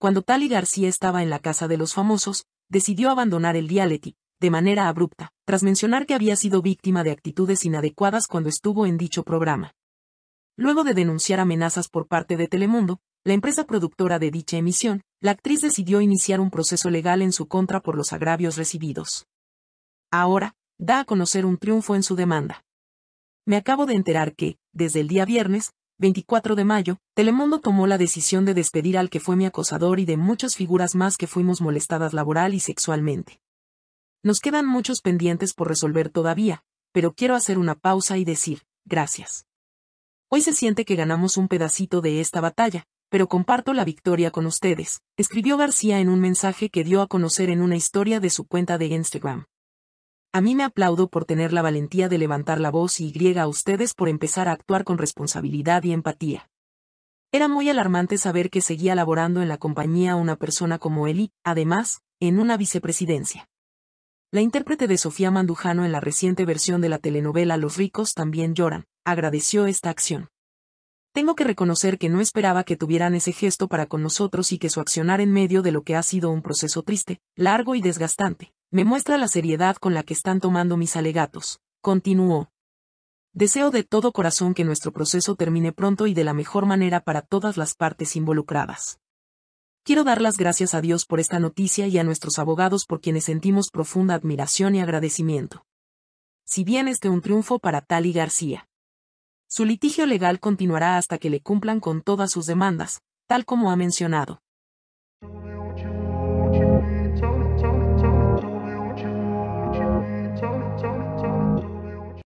Cuando Tali García estaba en la casa de los famosos, decidió abandonar el reality, de manera abrupta, tras mencionar que había sido víctima de actitudes inadecuadas cuando estuvo en dicho programa. Luego de denunciar amenazas por parte de Telemundo, la empresa productora de dicha emisión, la actriz decidió iniciar un proceso legal en su contra por los agravios recibidos. Ahora, da a conocer un triunfo en su demanda. Me acabo de enterar que, desde el día viernes, 24 de mayo, Telemundo tomó la decisión de despedir al que fue mi acosador y de muchas figuras más que fuimos molestadas laboral y sexualmente. Nos quedan muchos pendientes por resolver todavía, pero quiero hacer una pausa y decir, gracias. Hoy se siente que ganamos un pedacito de esta batalla, pero comparto la victoria con ustedes, escribió García en un mensaje que dio a conocer en una historia de su cuenta de Instagram. A mí me aplaudo por tener la valentía de levantar la voz y a ustedes por empezar a actuar con responsabilidad y empatía. Era muy alarmante saber que seguía laborando en la compañía una persona como él y, además, en una vicepresidencia. La intérprete de Sofía Mandujano en la reciente versión de la telenovela Los ricos también lloran, agradeció esta acción. Tengo que reconocer que no esperaba que tuvieran ese gesto para con nosotros y que su accionar en medio de lo que ha sido un proceso triste, largo y desgastante, me muestra la seriedad con la que están tomando mis alegatos, continuó. Deseo de todo corazón que nuestro proceso termine pronto y de la mejor manera para todas las partes involucradas. Quiero dar las gracias a Dios por esta noticia y a nuestros abogados por quienes sentimos profunda admiración y agradecimiento. Si bien este un triunfo para Tali García. Su litigio legal continuará hasta que le cumplan con todas sus demandas, tal como ha mencionado.